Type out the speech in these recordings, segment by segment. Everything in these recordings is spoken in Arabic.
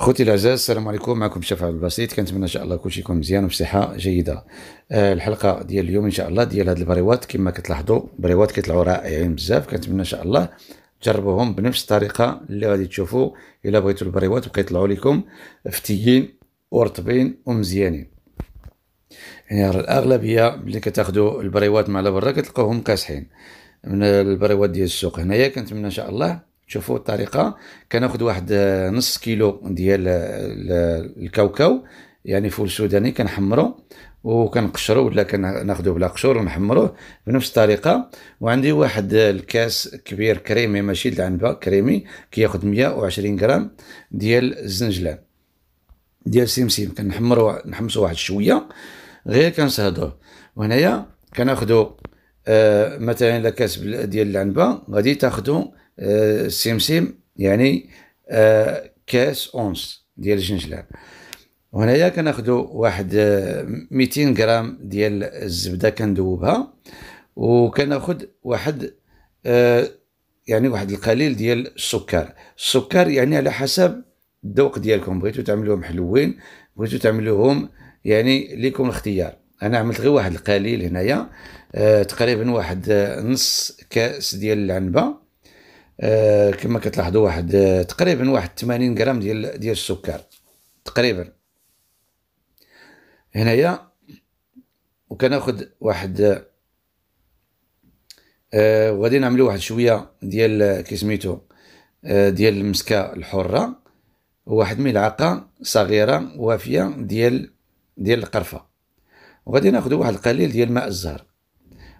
خوتي الاعزاء السلام عليكم معكم شفع البسيط كنتمنى ان شاء الله كلشي يكون مزيان وبصحه جيده آه الحلقه ديال اليوم ان شاء الله ديال هاد البريوات كما كتلاحظوا بريوات كيطلعوا رائعين بزاف كنتمنى ان شاء الله تجربوهم بنفس الطريقه اللي غادي تشوفوا الا بغيتوا البريوات بقى يطلعوا لكم فتيين ورطبين ومزيانين يعني الاغلبيه ملي كتاخذوا البريوات مع برا كتلقاوهم كاسحين من البريوات ديال السوق هنايا كنتمنى ان شاء الله شوفوا الطريقه كناخذ واحد آه، نص كيلو ديال آه، الكاوكاو يعني فول سوداني كنحمرو وكنقشرو ولا كناخذو بلا قشور ونحمروه بنفس الطريقه وعندي واحد آه، الكاس كبير كريمي ماشي العنبه كريمي كياخذ 120 غرام ديال الزنجلان ديال السمسم كنحمرو نحمسو واحد شويه غير كنصهدوه وهنايا كناخذو آه مثلا لكاس ديال العنبه غادي تاخذو السمسم يعني كاس اونس ديال الجنجلان وهنايا كناخدو واحد 200 غرام ديال الزبده كندوبها وكناخد واحد يعني واحد القليل ديال السكر السكر يعني على حسب الذوق ديالكم بغيتو تعملوهم حلوين بغيتو تعملوهم يعني ليكم الاختيار انا عملت غير واحد القليل هنايا آه تقريبا واحد نص كاس ديال العنبه آه، كما كتلاحظوا واحد آه، تقريبا واحد 80 غرام ديال ديال السكر تقريبا هنايا وكناخذ واحد آه،, آه وغادي نعملو واحد شويه ديال كيسميتو آه ديال المسكه الحره وواحد ملعقه صغيره وافيه ديال ديال القرفه وغادي ناخذ واحد القليل ديال ماء الزهر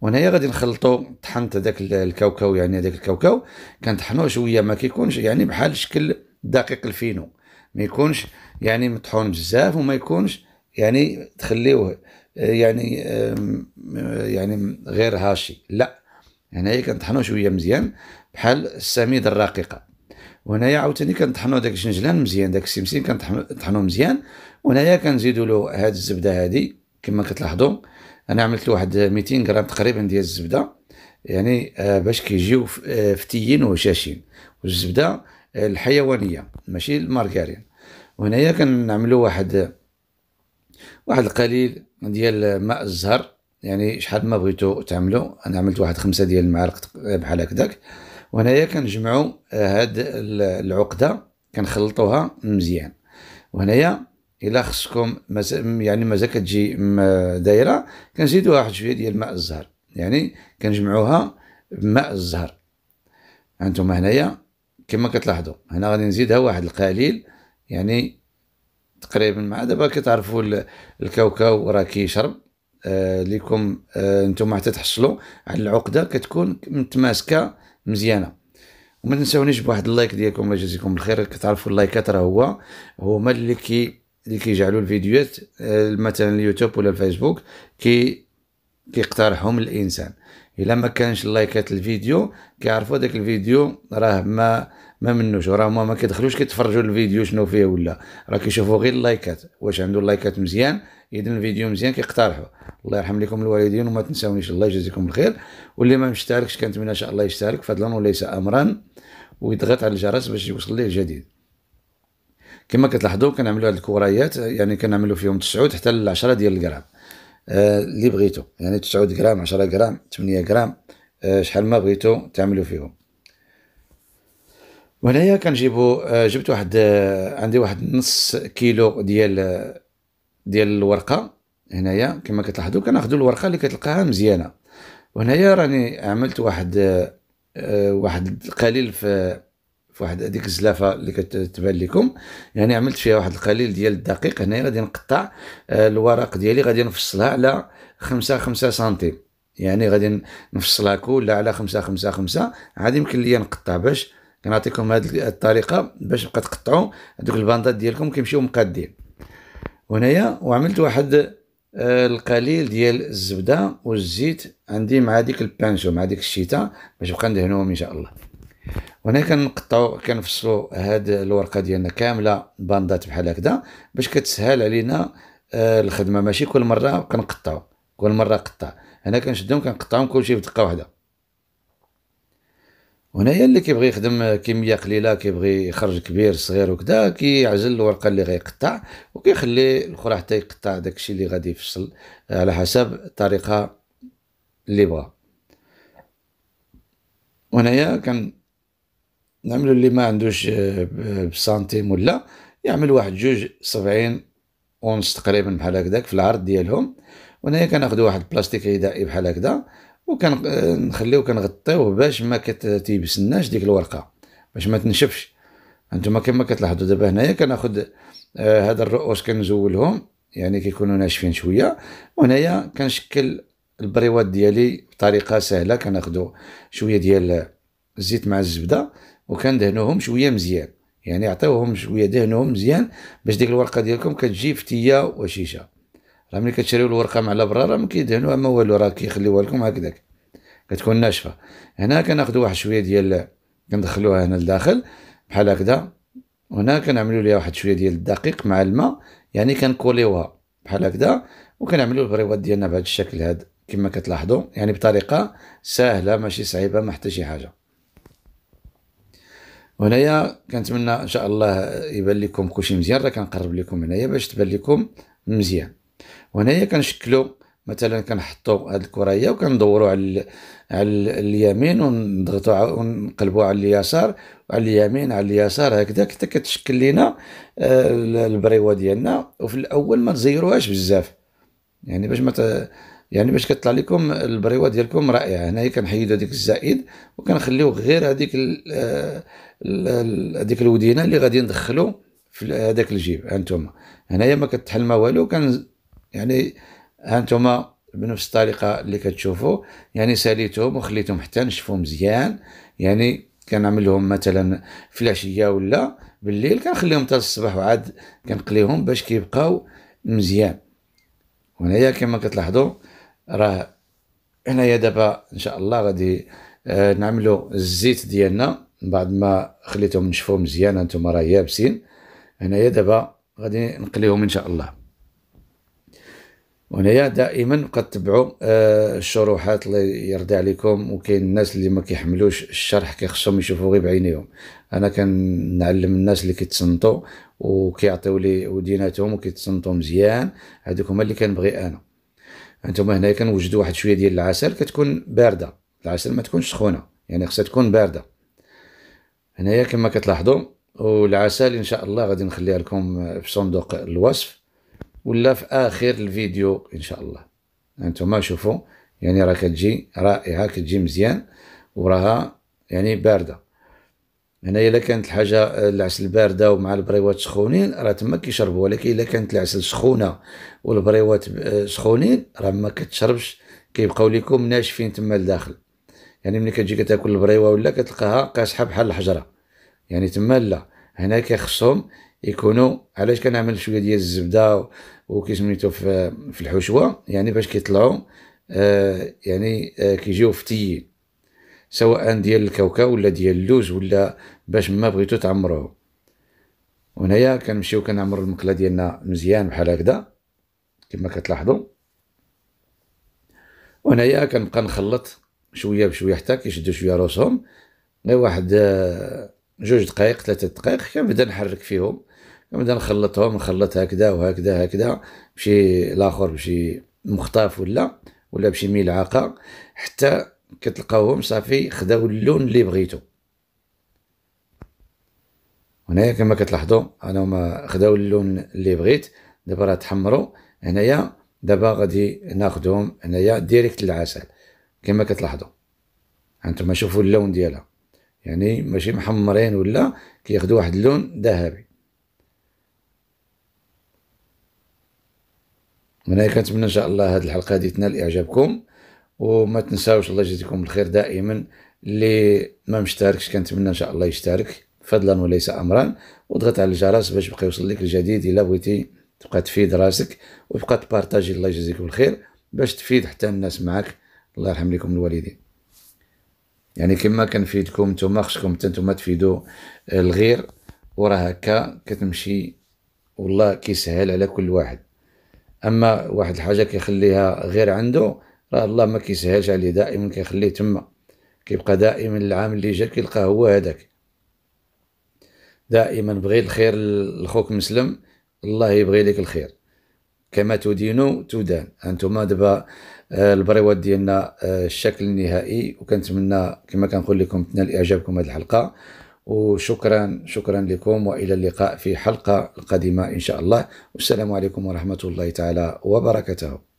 وهنايا غادي نخلطو طحنت هذاك الكاوكاو يعني هذاك الكاوكاو كنطحنوه شويه ما كيكونش يعني بحال شكل دقيق الفينو ما يكونش يعني مطحون بزاف وما يكونش يعني تخليوه آه، يعني آه، يعني غير هاشي لا هنايا كنطحنوا شويه مزيان بحال السميد الرقيقه وهنايا عاوتاني كنطحنوا داك الجنجلان مزيان داك السمسم كنطحنوا مزيان وهنايا كنزيدوا له هاد الزبده هادي كما كتلاحظوا انا عملت واحد 200 غرام تقريبا ديال الزبده يعني آه، باش كيجيو آه، فتيين وهشاشين والزبده آه، الحيوانيه ماشي المارغرين وهنايا كنعملوا واحد واحد القليل ديال ماء الزهر يعني شحال ما بغيتو تعملو انا عملت واحد خمسة ديال المعالق بحال هكداك وهنايا كنجمعوا هاد العقده كنخلطوها مزيان وهنايا الا خصكم يعني مازال كتجي دايره كنزيدوها واحد شويه ديال ماء الزهر يعني كنجمعوها بماء الزهر هانتوما هنايا كما كتلاحظوا هنا غادي نزيدها واحد القليل يعني تقريبا مع دابا كتعرفوا الكاوكاو راه كيشرب آه ليكم آه نتوما حتى تحصلوا على العقده كتكون متماسكه مزيانه وما تنساونيش بواحد اللايك ديالكم الله يجازيكم الخير كتعرفوا اللايكات راه هو هما اللي كي اللي كيجعلوا الفيديوهات آه، مثلا اليوتيوب ولا الفيسبوك كي كيقترحهم الانسان الا ما كانش لايكات الفيديو كيعرفوا داك الفيديو راه ما ما منوش راه ما كيدخلوش كيتفرجوا الفيديو شنو فيه ولا راه كيشوفوا غير اللايكات واش عنده اللايكات مزيان اذا الفيديو مزيان كيقترحوا الله يرحم لكم الوالدين وما تنساونيش الله يجازيكم الخير واللي ما مشتركش كنتمنى ان شاء الله يشترك فضلا وليس امرا ويضغط على الجرس باش يوصل ليه الجديد كما كتلاحظوا كنعملوا هاد الكوريات يعني كنعملوا فيهم 9 حتى ل 10 ديال الغرام اللي آه، بغيتو يعني 9 غرام 10 غرام 8 غرام آه شحال ما بغيتو تعملوا فيهم وهنايا كنجيبوا آه جبت واحد آه، عندي واحد نص كيلو ديال آه، ديال الورقه هنايا كما كتلاحظوا كناخذوا الورقه اللي كتلقاها مزيانه وهنايا راني عملت واحد واحد قليل في في واحد هذيك الزلافه اللي كتبان لكم يعني عملت فيها واحد القليل ديال الدقيق هنايا غادي نقطع آه، الورق ديالي غادي نفصلها على 5 5 سنتيم يعني غادي نفصلها كلها على 5 5 5 عاد يمكن لي نقطع باش كنعطيكم هذه الطريقه باش تبقى تقطعوا هذوك الباندات ديالكم كيمشيو مقادين وهنايا وعملت واحد آه، القليل ديال الزبده والزيت عندي مع ديك البانشو مع ديك الشيتا باش نبقى ندهنوهم ان شاء الله وهنا كنقطعوا كنفصلوا هاد الورقه ديالنا كامله باندات بحال هكذا باش كتسهل علينا آه، الخدمه ماشي كل مره كنقطعوا كل مره قطع هنا كنشدهم كنقطعهم كلشي بدقه واحده وهنايا اللي كيبغي يخدم كميه قليله كيبغي يخرج كبير صغير وكذا كيعزل الورقه اللي غيقطع وكيخلي الاخرى حتى يقطع داكشي اللي غادي يفصل آه، على حسب الطريقه اللي بغا وهنايا كان نعملوا اللي ما عندوش آه، بسنتيم ولا يعمل واحد جوج سبعين اونس تقريبا بحال هكذاك في العرض ديالهم هنايا كناخذ واحد البلاستيك غدائي بحال هكذا وكنخليو آه، كنغطيوه باش ما كتيبسناش ديك الورقه باش ما تنشفش انتما كما كتلاحظوا دابا هنايا كناخذ آه هذا الرؤوس كنزولهم يعني كيكونوا ناشفين شويه وهنايا كنشكل البريوات ديالي بطريقه سهله كناخدو شويه ديال الزيت مع الزبده وكان دهنوهم شويه مزيان يعني عطيوهم شويه دهنوهم مزيان باش ديك الورقه ديالكم كتجي فتيه وشيشه راه ملي كتشريو الورقه مع البرا راه ما كيدهنوها ما والو راه كيخليوها لكم هكذاك كتكون ناشفه هنا كناخذوا واحد شويه ديال كندخلوها هنا لداخل بحال هكذا وهنا كنعملوا ليها واحد شويه ديال الدقيق مع الماء يعني كنكوليوها بحال هكذا وكنعملوا البريوات ديالنا بهذا الشكل هذا كما كتلاحظوا يعني بطريقه سهله ماشي صعيبه ما حتى شي حاجه وهنايا كنتمنى ان شاء الله يبان لكم كلشي مزيان راه كنقرب لكم هنايا باش تبان لكم مزيان وهنايا كنشكلوا مثلا كنحطوا هاد الكريه وكندوروا على على اليمين ونضغطوا ونقلبوا على اليسار وعلى اليمين على اليسار هكذا حتى كتشكل لنا آه، البريوه ديالنا وفي الاول ما تزيروهاش بزاف يعني باش ما يعني باش كتطلع لكم البريوه ديالكم رائعه هنايا كنحيد هذيك الزائد وكنخليو غير هذيك هذيك الودينه اللي غادي ندخلو في هذاك الجيب هانتوما هنايا ما كتحل ما والو كان يعني هانتوما بنفس الطريقه اللي كتشوفوا يعني ساليتهم وخليتهم حتى نشفوا مزيان يعني كنعملهم مثلا في العشيه ولا بالليل كنخليهم حتى الصباح وعاد كنقليهم باش كيبقاو مزيان وهنايا كما كتلاحظوا راه هنايا دابا ان شاء الله غادي آه نعملوا الزيت ديالنا من بعد ما خليتهم نشفوا مزيان انتم راه يابسين هنايا دابا غادي نقليهم ان شاء الله وهنايا دائما بقى تبعوا آه، الشروحات الله يرضي عليكم وكاين الناس اللي ما كيحملوش الشرح كيخصهم يشوفوا غير بعينيهم انا كنعلم الناس اللي كيتصنتوا وكيعطيو لي وديناتهم وكيتصنتوا مزيان هذوك هما اللي كنبغي انا انتم هنا كنوجدوا واحد شويه ديال العسل كتكون بارده العسل ما تكونش سخونه يعني خصها تكون بارده هنايا كما كتلاحظوا والعسل ان شاء الله غادي نخليها لكم في صندوق الوصف ولا في اخر الفيديو ان شاء الله انتم شوفوا يعني راه كتجي رائعه كتجي مزيان وراها يعني بارده هنا الا كانت الحاجه العسل بارده ومع البريوات سخونين راه تما كيشربوا ولكن الا كانت العسل سخونه والبريوات آه، سخونين راه ما كتشربش كيبقاو لكم ناشفين تما لداخل يعني ملي كتجي كتاكل البريوه ولا كتلقاها قاصحه بحال الحجره يعني تما لا هنا كيخصهم يكونوا علاش كنعمل شويه ديال الزبده وكيسميتو في, في الحشوه يعني باش كيطلعوا آه، يعني آه، كيجيو فتيين سواء ديال الكاوكاو ولا ديال اللوز ولا باش ما بغيتو تعمروه وهنايا كنمشيو كنعمرو المقله ديالنا مزيان بحال هكذا كما كتلاحظوا وهنايا كنبقى نخلط شويه بشويه حتى كيشدو شويه راسهم غير واحد آه، جوج دقائق ثلاثة دقائق كنبدا نحرك فيهم كنبدا نخلطهم نخلط هكذا وهكذا هكذا بشي لاخر بشي مخطاف ولا ولا بشي ملعقه حتى كتلقاوهم صافي خداو اللون اللي بغيتو هنايا كما كتلاحظوا انا هما خداو اللون اللي بغيت دابا راه تحمروا هنايا دابا غادي ناخذهم هنايا ديريكت للعسل كما كتلاحظوا هانتوما شوفوا اللون ديالها يعني ماشي محمرين ولا كياخذوا واحد اللون ذهبي هنايا كنتمنى ان شاء الله هذه الحلقه هذه تنال اعجابكم وما تنساوش الله يجزيكم الخير دائما اللي ما مشتركش كنتمنى ان شاء الله يشترك فضلا وليس امرا واضغط على الجرس باش يبقى يوصل لك الجديد الا بغيتي تبقى تفيد راسك وتبقى تبارطاجي الله يجزيكم الخير باش تفيد حتى الناس معك الله يرحم لكم الوالدين يعني كما كنفيدكم نتوما خصكم حتى نتوما تفيدوا الغير وراه هكا كتمشي والله كيسهل على كل واحد اما واحد الحاجه كيخليها غير عنده راه الله ما كيسهلش عليه دائما كيخليه تما كيبقى دائما العام اللي جا كيلقاه هو هذاك دائما بغي الخير لخوك مسلم الله يبغي لك الخير كما تدينو تدان انتما دابا آه، البريوات ديالنا آه، الشكل النهائي وكنتمنى كما كنقول لكم تنال اعجابكم هذه الحلقه وشكرا شكرا لكم والى اللقاء في حلقه القادمه ان شاء الله والسلام عليكم ورحمه الله تعالى وبركاته